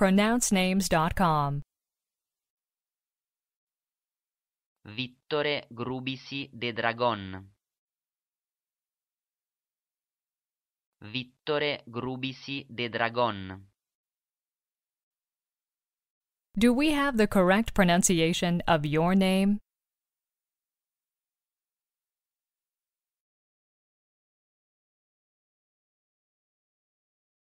pronouncenames.com. Vittore Grubisi de Dragon. Vittore Grubisi de Dragon. Do we have the correct pronunciation of your name?